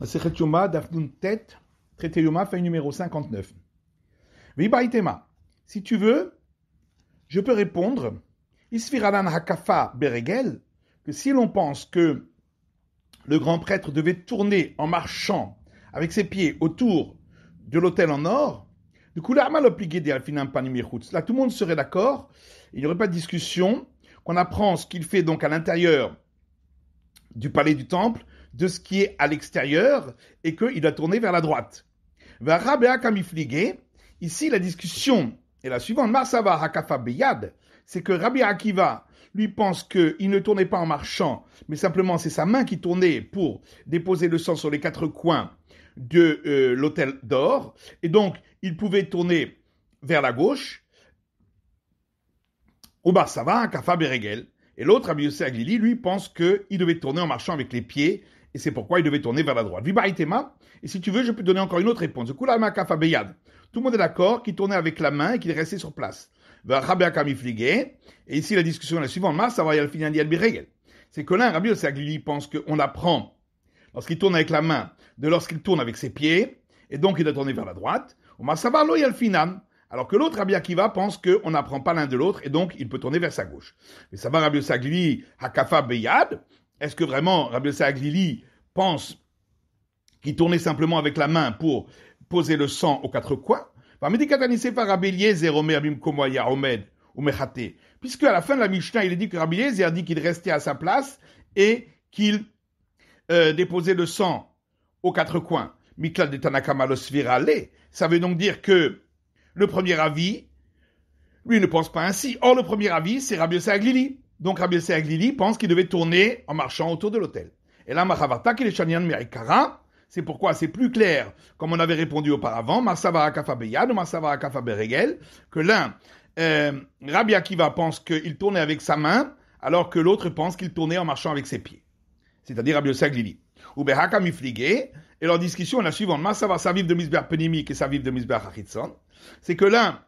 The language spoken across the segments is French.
Masechet Yoma, Dafnun Tet, traité Yoma, feuille numéro 59. Vibaitema, si tu veux, je peux répondre, Isfiradan Hakafa Beregel, que si l'on pense que le grand prêtre devait tourner en marchant avec ses pieds autour de l'autel en or, du coup, là, tout le monde serait d'accord, il n'y aurait pas de discussion, qu'on apprend ce qu'il fait donc à l'intérieur du palais du temple, de ce qui est à l'extérieur et qu'il doit tourner vers la droite. Ici, la discussion est la suivante. c'est que Rabbi Akiva lui pense qu'il ne tournait pas en marchant, mais simplement c'est sa main qui tournait pour déposer le sang sur les quatre coins de euh, l'hôtel d'or. Et donc, il pouvait tourner vers la gauche. Et l'autre, Rabbi Yosef lui pense qu'il devait tourner en marchant avec les pieds et c'est pourquoi il devait tourner vers la droite. Vibaritema, et si tu veux, je peux te donner encore une autre réponse. Tout le monde est d'accord qu'il tournait avec la main et qu'il restait sur place. Et ici, la discussion est la suivante. C'est que l'un Rabbi Osaglili pense qu'on apprend lorsqu'il tourne avec la main de lorsqu'il tourne avec ses pieds, et donc il doit tourner vers la droite. Alors que l'autre Rabbi Akiva pense qu'on n'apprend pas l'un de l'autre et donc il peut tourner vers sa gauche. Mais ça va Rabbi Osaglili, Hakafa Beyad, est-ce que vraiment Rabbi Aglili pense qu'il tournait simplement avec la main pour poser le sang aux quatre coins Puisque à la fin de la Mishnah, il est dit que Rabbi Eliezer a dit qu'il restait à sa place et qu'il euh, déposait le sang aux quatre coins. Miklad de Tanakama Ça veut donc dire que le premier avis, lui, ne pense pas ainsi. Or, le premier avis, c'est Rabbi Aglili. Donc Rabbi pense qu'il devait tourner en marchant autour de l'hôtel. Et là, c'est pourquoi c'est plus clair, comme on avait répondu auparavant, que l'un, euh, Rabbi Akiva pense qu'il tournait avec sa main, alors que l'autre pense qu'il tournait en marchant avec ses pieds. C'est-à-dire Rabbi Aglili. et leur discussion est la suivante, de et de c'est que l'un,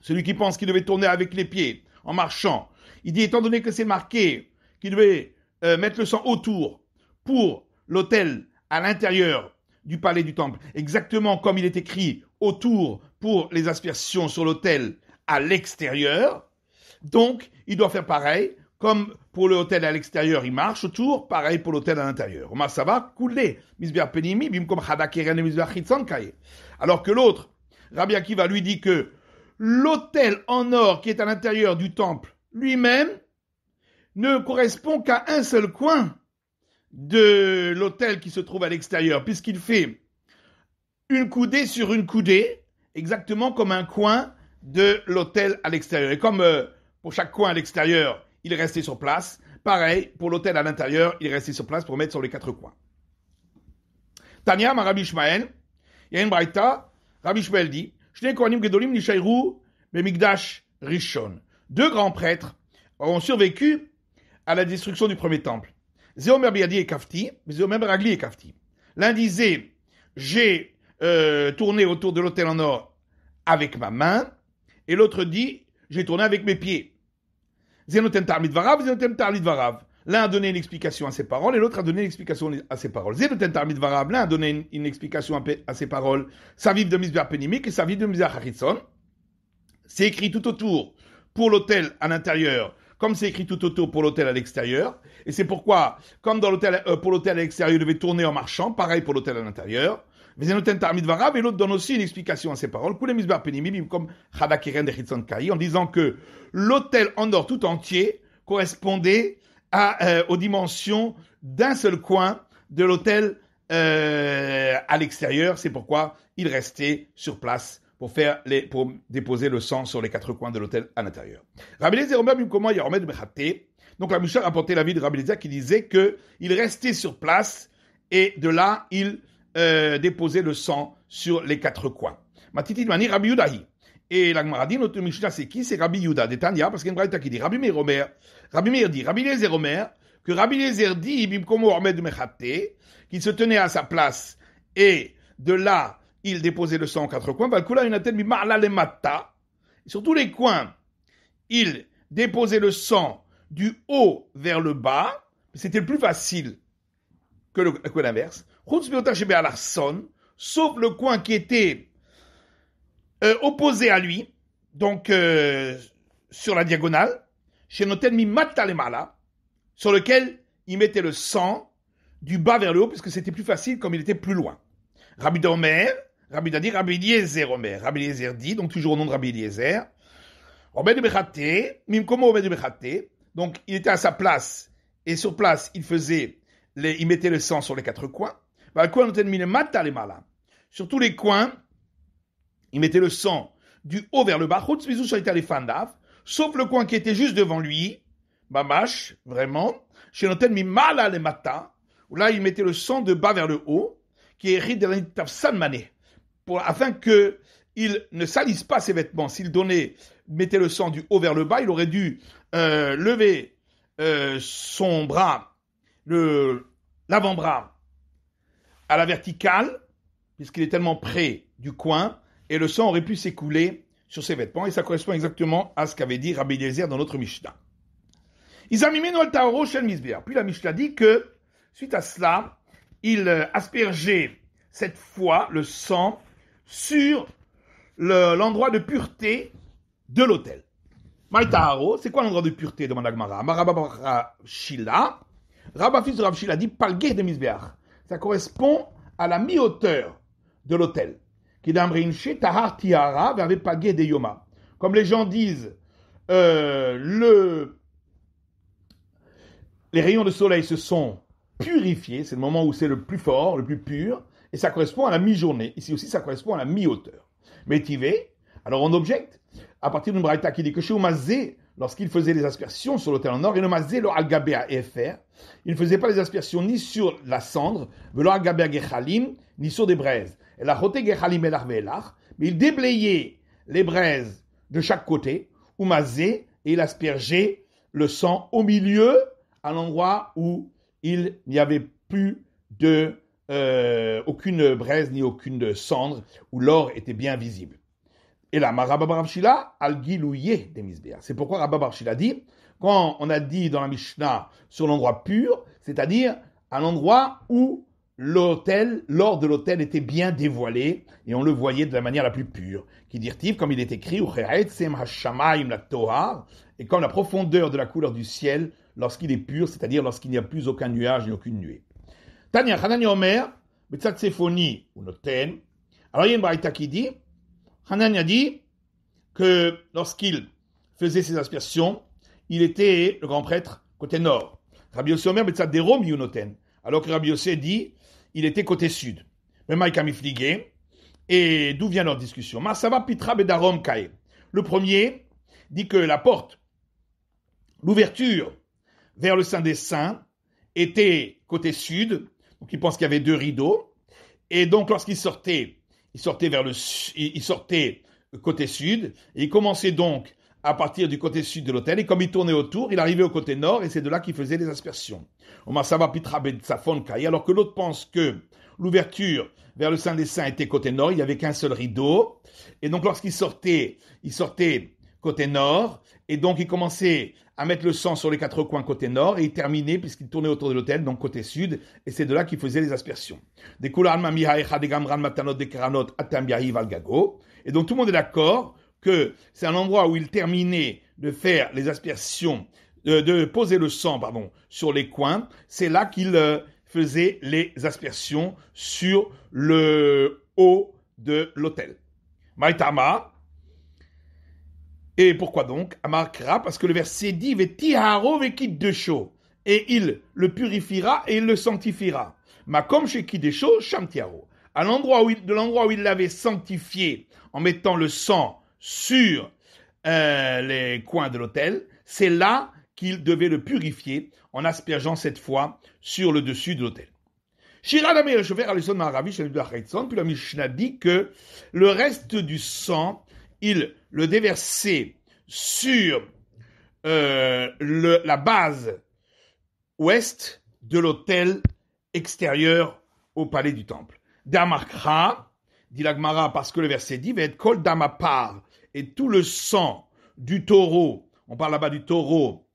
celui qui pense qu'il devait tourner avec les pieds en marchant, il dit, étant donné que c'est marqué qu'il devait euh, mettre le sang autour pour l'autel à l'intérieur du palais du temple, exactement comme il est écrit autour pour les aspersions sur l'autel à l'extérieur, donc il doit faire pareil, comme pour l'autel à l'extérieur, il marche autour, pareil pour l'autel à l'intérieur. Alors que l'autre, Rabbi Akiva lui dit que l'autel en or qui est à l'intérieur du temple lui-même ne correspond qu'à un seul coin de l'hôtel qui se trouve à l'extérieur, puisqu'il fait une coudée sur une coudée, exactement comme un coin de l'hôtel à l'extérieur. Et comme euh, pour chaque coin à l'extérieur, il est resté sur place, pareil, pour l'hôtel à l'intérieur, il est resté sur place pour mettre sur les quatre coins. Tania, Rabbi Ishmael, il Rabbi Ishmael dit, Gedolim nishayru Rishon deux grands prêtres ont survécu à la destruction du premier temple. Zéomer Biadi et Kafti, Zéomer et Kafti. L'un disait, j'ai euh, tourné autour de l'hôtel en or avec ma main, et l'autre dit, j'ai tourné avec mes pieds. Zénotem Tarmid Zénotem L'un a donné une explication à ses paroles et l'autre a donné une explication à ses paroles. Zénotem Tarmid l'un a donné une, explication à, ses paroles. Sa vive de Mizber Penimik et sa vie de Mizbeach Harrison C'est écrit tout autour pour l'hôtel à l'intérieur, comme c'est écrit tout autour pour l'hôtel à l'extérieur. Et c'est pourquoi, comme dans l'hôtel, euh, pour l'hôtel à l'extérieur, il devait tourner en marchant, pareil pour l'hôtel à l'intérieur. Mais et l'autre donne aussi une explication à ces paroles, comme en disant que l'hôtel en dehors tout entier correspondait euh, aux dimensions d'un seul coin de l'hôtel euh, à l'extérieur. C'est pourquoi il restait sur place pour faire les, pour déposer le sang sur les quatre coins de l'hôtel à l'intérieur. Rabbi Donc la Moucha rapportait l'avis de Rabbi qui disait que il restait sur place et de là il euh, déposait le sang sur les quatre coins. Matiti Mani Rabbi Yudahi. Et la Gemara notre Mishnah, c'est qui C'est Rabbi Yuda, parce qu'il y a une qui dit Rabbi Meir Rabbi dit, Rabbi Lezer Omer, que Rabbi Lezer dit, qu'il se tenait à sa place, et de là, il déposait le sang aux quatre coins. Sur tous les coins, il déposait le sang du haut vers le bas. C'était plus facile que, le, l'inverse. Sauf le coin qui était euh, opposé à lui, donc euh, sur la diagonale, chez sur lequel il mettait le sang du bas vers le haut, puisque c'était plus facile comme il était plus loin. Rabbi Domer, Rabbi Dadi, Rabbi Eliezer Omer. Rabbi Eliezer dit, donc toujours au nom de Rabbi Eliezer, de Bechate, Mimkomo de Bechate. Donc il était à sa place, et sur place, il faisait, il mettait le sang sur les quatre coins. Sur tous les coins, il mettait le sang du haut vers le bas, sauf le coin qui était juste devant lui, bamash, vraiment, chez l'antenne mala le matin, où là il mettait le sang de bas vers le haut, qui est de Tafsan Mané pour, afin il ne salisse pas ses vêtements. S'il donnait, mettait le sang du haut vers le bas, il aurait dû euh, lever euh, son bras, l'avant-bras, à la verticale, puisqu'il est tellement près du coin, et le sang aurait pu s'écouler sur ses vêtements, et ça correspond exactement à ce qu'avait dit Rabbi Eliezer dans notre Mishnah. Puis la Mishnah dit que, suite à cela, il euh, aspergeait cette fois le sang sur l'endroit de pureté de l'autel. Maïtaharo, hmm. c'est quoi l'endroit de pureté demande Agmara. Marababa Shila, Rabba fils de dit palgué de Misbeach. Ça correspond à la mi-hauteur de l'autel. Qui tahar tiara de yoma. Comme les gens disent, euh, les rayons de soleil se sont purifiés, c'est le moment où c'est le plus fort, le plus pur, et ça correspond à la mi-journée. Ici aussi, ça correspond à la mi-hauteur. Mais tivé, alors on objecte à partir d'une braïta qui dit que chez Oumazé, lorsqu'il faisait les aspersions sur l'autel en or, il Oumazé le à fr, il ne faisait pas les aspersions ni sur la cendre, velo à gechalim, ni sur des braises. Et la rote gechalim mais il déblayait les braises de chaque côté, Oumazé, et il aspergeait le sang au milieu, à l'endroit où il n'y avait plus de euh, aucune braise ni aucune cendre, où l'or était bien visible. Et là, al C'est pourquoi Rabba l'a dit, quand on a dit dans la Mishnah sur l'endroit pur, c'est-à-dire à l'endroit où l'autel, l'or de l'autel était bien dévoilé et on le voyait de la manière la plus pure. Qui dirent il comme il est écrit, et comme la profondeur de la couleur du ciel lorsqu'il est pur, c'est-à-dire lorsqu'il n'y a plus aucun nuage ni aucune nuée. Tania Hanani Alors il y a une qui dit, Hanani a dit que lorsqu'il faisait ses aspirations, il était le grand prêtre côté nord. Rabbi Yossé Omer, Alors que Rabbi dit, il était côté sud. Mais Maïka Mifligé. Et d'où vient leur discussion Pitra Bedarom Kae. Le premier dit que la porte, l'ouverture vers le Saint des Saints, était côté sud, donc il pense qu'il y avait deux rideaux. Et donc lorsqu'il sortait, il sortait vers le, il sortait côté sud, et il commençait donc à partir du côté sud de l'hôtel, et comme il tournait autour, il arrivait au côté nord, et c'est de là qu'il faisait les aspersions. Alors que l'autre pense que l'ouverture vers le Saint des Saints était côté nord, il n'y avait qu'un seul rideau, et donc lorsqu'il sortait, il sortait côté nord, et donc, il commençait à mettre le sang sur les quatre coins côté nord et il terminait, puisqu'il tournait autour de l'hôtel, donc côté sud. Et c'est de là qu'il faisait les aspersions. Et donc, tout le monde est d'accord que c'est un endroit où il terminait de faire les aspersions, euh, de, poser le sang, pardon, sur les coins. C'est là qu'il euh, faisait les aspersions sur le haut de l'hôtel. Maïtama, et pourquoi donc Marra Parce que le verset dit de chaud Et il le purifiera et il le sanctifiera. comme chez tiharo. À l'endroit où de l'endroit où il l'avait sanctifié en mettant le sang sur euh, les coins de l'autel, c'est là qu'il devait le purifier en aspergeant cette fois sur le dessus de l'autel. Shira Damir Alison Maravi, puis la Mishnah dit que le reste du sang il le déversait sur euh, la base ouest de l'autel extérieur au palais du temple. Damakra, dit l'Agmara, parce que le verset dit, va être col damapar, et tout le sang du taureau, on parle là-bas du taureau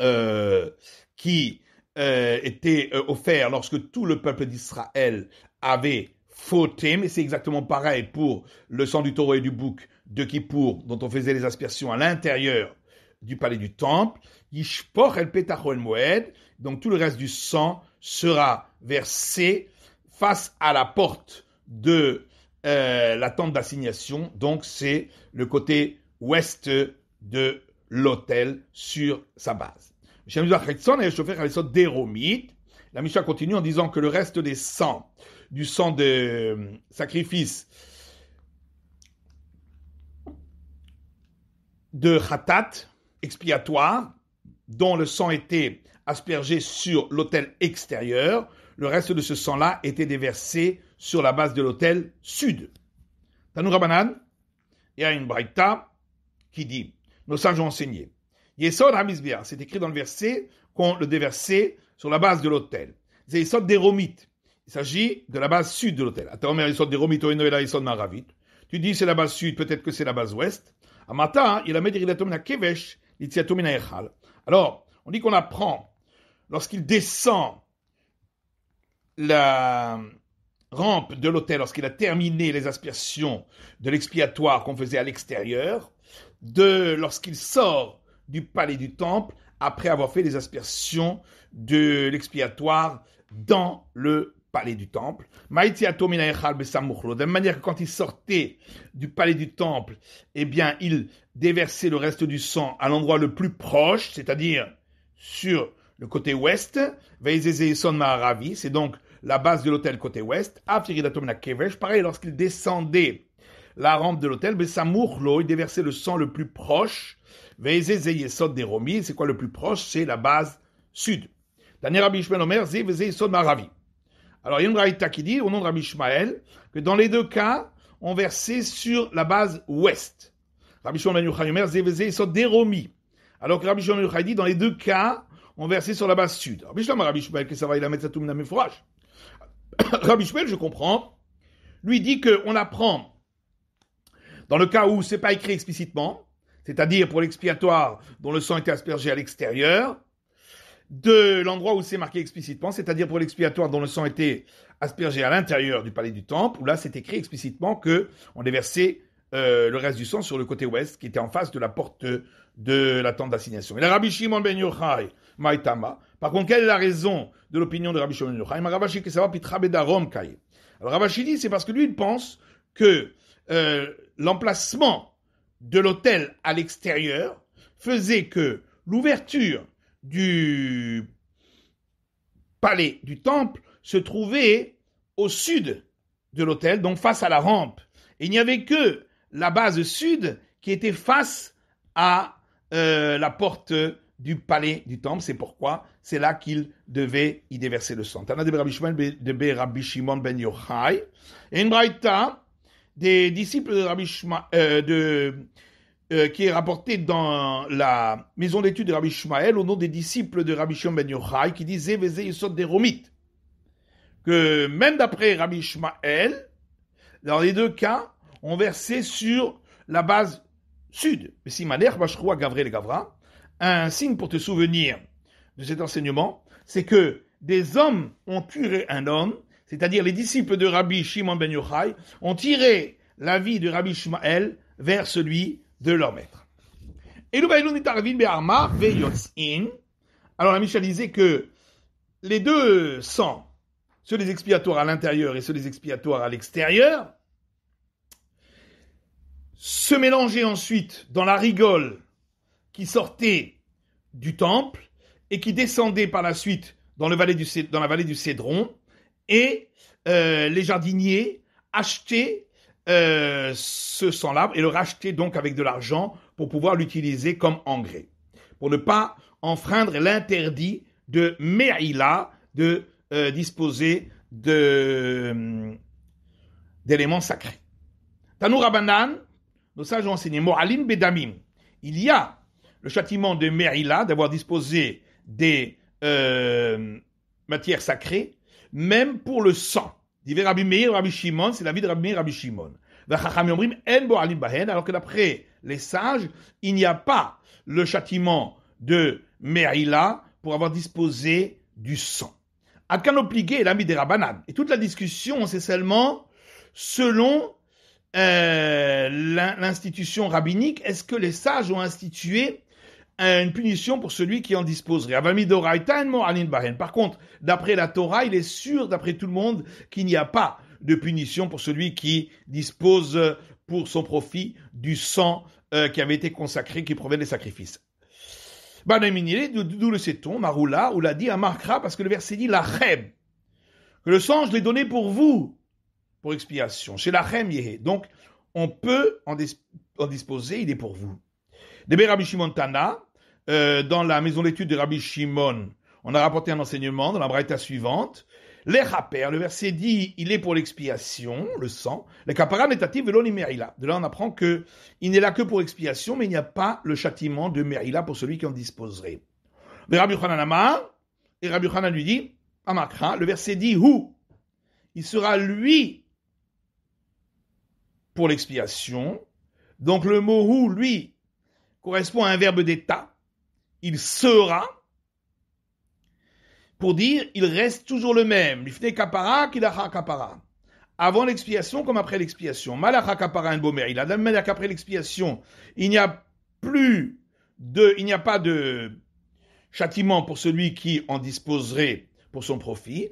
euh, qui euh, était offert lorsque tout le peuple d'Israël avait fauté, mais c'est exactement pareil pour le sang du taureau et du bouc de Kippour, dont on faisait les aspirations à l'intérieur du palais du temple. el moed, donc tout le reste du sang sera versé face à la porte de euh, la tente d'assignation. Donc c'est le côté ouest de l'autel sur sa base. La Mishnah continue en disant que le reste des sangs du sang de euh, sacrifice de Khatat expiatoire, dont le sang était aspergé sur l'autel extérieur. Le reste de ce sang-là était déversé sur la base de l'autel sud. Tanurabanan, il y a une braïta qui dit, nos sages ont enseigné, Yesod c'est écrit dans le verset qu'on le déversait sur la base de l'autel. C'est Yesod des Romites. Il s'agit de la base sud de l'hôtel. Tu dis c'est la base sud, peut-être que c'est la base ouest. il a Alors, on dit qu'on apprend, lorsqu'il descend la rampe de l'hôtel, lorsqu'il a terminé les aspirations de l'expiatoire qu'on faisait à l'extérieur, de lorsqu'il sort du palais du temple, après avoir fait les aspirations de l'expiatoire dans le palais du temple. De manière que quand il sortait du palais du temple, eh bien, il déversait le reste du sang à l'endroit le plus proche, c'est-à-dire sur le côté ouest. c'est donc la base de l'hôtel côté ouest. Pareil, lorsqu'il descendait la rampe de l'hôtel, il déversait le sang le plus proche. c'est quoi le plus proche C'est la base sud. Dernier Rabbi Omer, Maravi. Alors, il y a une braïta qui dit, au nom de Rabbi Ishmael, que dans les deux cas, on versait sur la base ouest. Rabbi Shimon ben sont Alors que ben dit, dans les deux cas, on versait sur la base sud. Rabbi Shimon que ça va, mettre je comprends, lui dit qu'on apprend, dans le cas où c'est pas écrit explicitement, c'est-à-dire pour l'expiatoire dont le sang était aspergé à l'extérieur, de l'endroit où c'est marqué explicitement, c'est-à-dire pour l'expiatoire dont le sang était aspergé à l'intérieur du palais du temple, où là c'est écrit explicitement que on déversait euh, le reste du sang sur le côté ouest, qui était en face de la porte de la tente d'assignation. Et le Rabbi Shimon ben Yochai, Maitama, par contre, quelle est la raison de l'opinion de Rabbi Shimon ben Yochai Rabbi Kai. Alors Rabbi dit, c'est parce que lui, il pense que euh, l'emplacement de l'autel à l'extérieur faisait que l'ouverture du palais, du temple, se trouvait au sud de l'autel, donc face à la rampe. il n'y avait que la base sud qui était face à euh, la porte du palais du temple. C'est pourquoi c'est là qu'il devait y déverser le sang. ben Et des disciples de Rabbi euh, de euh, qui est rapporté dans la maison d'études de Rabbi Ishmael au nom des disciples de Rabbi Shimon ben Yochai qui disait eh, des Romites. Que même d'après Rabbi Ishmael, dans les deux cas, on versait sur la base sud, Simaner, Bachroua, Gavré, Gavra. Un signe pour te souvenir de cet enseignement, c'est que des hommes ont tué un homme, c'est-à-dire les disciples de Rabbi Shimon ben Yochai, ont tiré la vie de Rabbi Ishmael vers celui de leur maître. Alors la Michel disait que les deux sangs, ceux des expiatoires à l'intérieur et ceux des expiatoires à l'extérieur, se mélangeaient ensuite dans la rigole qui sortait du temple et qui descendait par la suite dans, le vallée du, dans la vallée du Cédron. Et euh, les jardiniers achetaient euh, ce sang-là et le racheter donc avec de l'argent pour pouvoir l'utiliser comme engrais. Pour ne pas enfreindre l'interdit de Me'ila de euh, disposer euh, d'éléments sacrés. Tanou Rabanan, nos sages ont enseigné, Moralim Bedamim, il y a le châtiment de Me'ila d'avoir disposé des matières sacrées, même pour le sang. Diver Meir, Rabbi Shimon, c'est de Rabbi Meir, Shimon. Alors que d'après les sages, il n'y a pas le châtiment de Merila pour avoir disposé du sang. Akan l'ami des Rabbanan. Et toute la discussion, c'est seulement selon euh, l'institution rabbinique, est-ce que les sages ont institué une punition pour celui qui en disposerait. Par contre, d'après la Torah, il est sûr, d'après tout le monde, qu'il n'y a pas de punition pour celui qui dispose euh, pour son profit du sang euh, qui avait été consacré, qui provient des sacrifices. Bah, d'où le sait-on, Maroula, ou l'a dit à Markra, parce que le verset dit la que le sang, je l'ai donné pour vous, pour expiation, chez la chèm Donc, on peut en, disposer, il est pour vous. De Rabbi Shimon Tana, euh, dans la maison d'étude de Rabbi Shimon, on a rapporté un enseignement dans la braïta suivante. Les le verset dit, il est pour l'expiation, le sang. Les De là, on apprend que il n'est là que pour expiation, mais il n'y a pas le châtiment de merila pour celui qui en disposerait. Rabbi et Rabbi Hanan lui dit, le verset dit, où Il sera lui pour l'expiation. Donc le mot lui, correspond à un verbe d'état. Il sera pour dire il reste toujours le même. kapara Avant l'expiation comme après l'expiation. Malacha kapara Il a même l'expiation, il n'y a plus de, il n'y a pas de châtiment pour celui qui en disposerait pour son profit.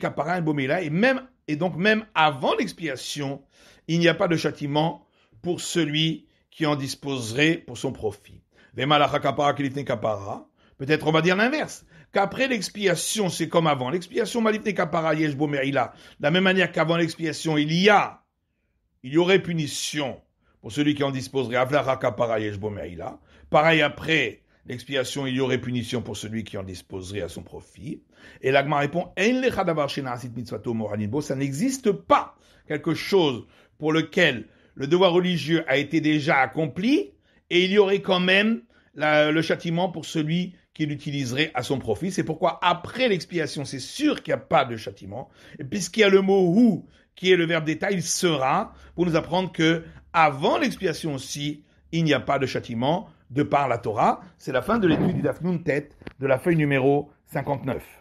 kapara Et même, et donc même avant l'expiation, il n'y a pas de châtiment pour celui qui en disposerait pour son profit. Peut-être on va dire l'inverse, qu'après l'expiation, c'est comme avant. L'expiation, la même manière qu'avant l'expiation, il y a, il y aurait punition pour celui qui en disposerait. Pareil après l'expiation, il y aurait punition pour celui qui en disposerait à son profit. Et l'agma répond, ça n'existe pas quelque chose pour lequel le devoir religieux a été déjà accompli et il y aurait quand même le châtiment pour celui qui l'utiliserait à son profit. C'est pourquoi après l'expiation, c'est sûr qu'il n'y a pas de châtiment. Et puisqu'il y a le mot ou qui est le verbe d'état, il sera pour nous apprendre que avant l'expiation aussi, il n'y a pas de châtiment de par la Torah. C'est la fin de l'étude du de Tête de la feuille numéro 59.